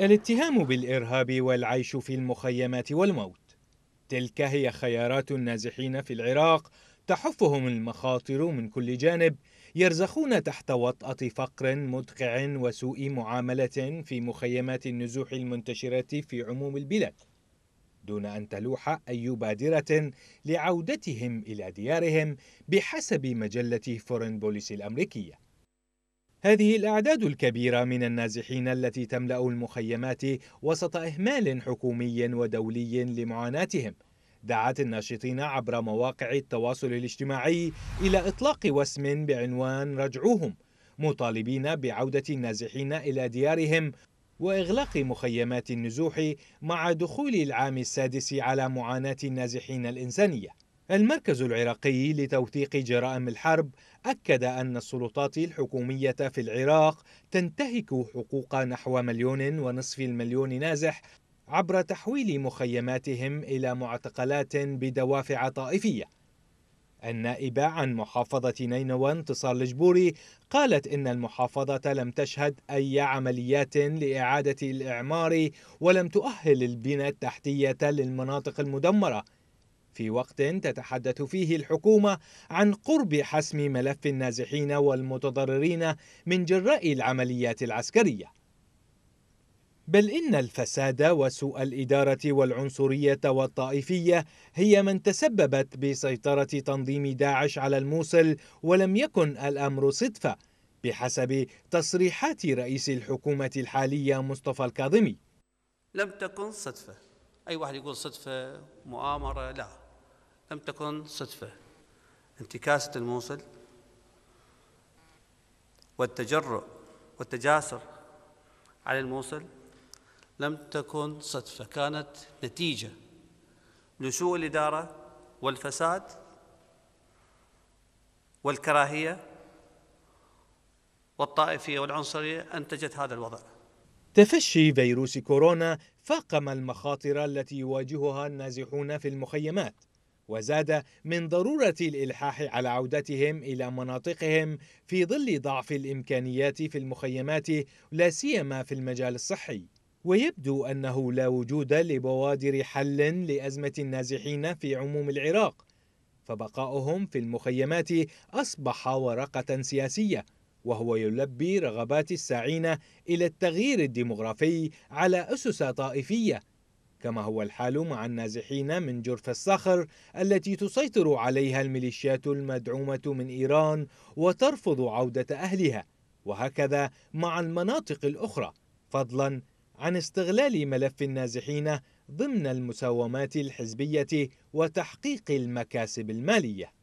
الاتهام بالإرهاب والعيش في المخيمات والموت تلك هي خيارات النازحين في العراق تحفهم المخاطر من كل جانب يرزخون تحت وطأة فقر مدقع وسوء معاملة في مخيمات النزوح المنتشرة في عموم البلاد دون أن تلوح أي بادرة لعودتهم إلى ديارهم بحسب مجلة فورن بوليس الأمريكية هذه الأعداد الكبيرة من النازحين التي تملأ المخيمات وسط إهمال حكومي ودولي لمعاناتهم دعت الناشطين عبر مواقع التواصل الاجتماعي إلى إطلاق وسم بعنوان رجعوهم مطالبين بعودة النازحين إلى ديارهم وإغلاق مخيمات النزوح مع دخول العام السادس على معاناة النازحين الإنسانية المركز العراقي لتوثيق جرائم الحرب أكد أن السلطات الحكومية في العراق تنتهك حقوق نحو مليون ونصف المليون نازح عبر تحويل مخيماتهم إلى معتقلات بدوافع طائفية النائبة عن محافظة نينوى انتصار الجبوري قالت إن المحافظة لم تشهد أي عمليات لإعادة الإعمار ولم تؤهل البنى التحتية للمناطق المدمرة في وقت تتحدث فيه الحكومة عن قرب حسم ملف النازحين والمتضررين من جراء العمليات العسكرية بل إن الفساد وسوء الإدارة والعنصرية والطائفية هي من تسببت بسيطرة تنظيم داعش على الموصل ولم يكن الأمر صدفة بحسب تصريحات رئيس الحكومة الحالية مصطفى الكاظمي لم تكن صدفة أي واحد يقول صدفة مؤامرة لا لم تكن صدفة انتكاسة الموصل والتجرؤ والتجاسر على الموصل لم تكن صدفة كانت نتيجة لسوء الإدارة والفساد والكراهية والطائفية والعنصرية أنتجت هذا الوضع تفشي فيروس كورونا فاقم المخاطر التي يواجهها النازحون في المخيمات وزاد من ضرورة الإلحاح على عودتهم إلى مناطقهم في ظل ضعف الإمكانيات في المخيمات لا سيما في المجال الصحي ويبدو أنه لا وجود لبوادر حل لأزمة النازحين في عموم العراق فبقاؤهم في المخيمات أصبح ورقة سياسية وهو يلبي رغبات الساعين إلى التغيير الديمغرافي على أسس طائفية كما هو الحال مع النازحين من جرف الصخر التي تسيطر عليها الميليشيات المدعومة من إيران وترفض عودة أهلها وهكذا مع المناطق الأخرى فضلا عن استغلال ملف النازحين ضمن المساومات الحزبية وتحقيق المكاسب المالية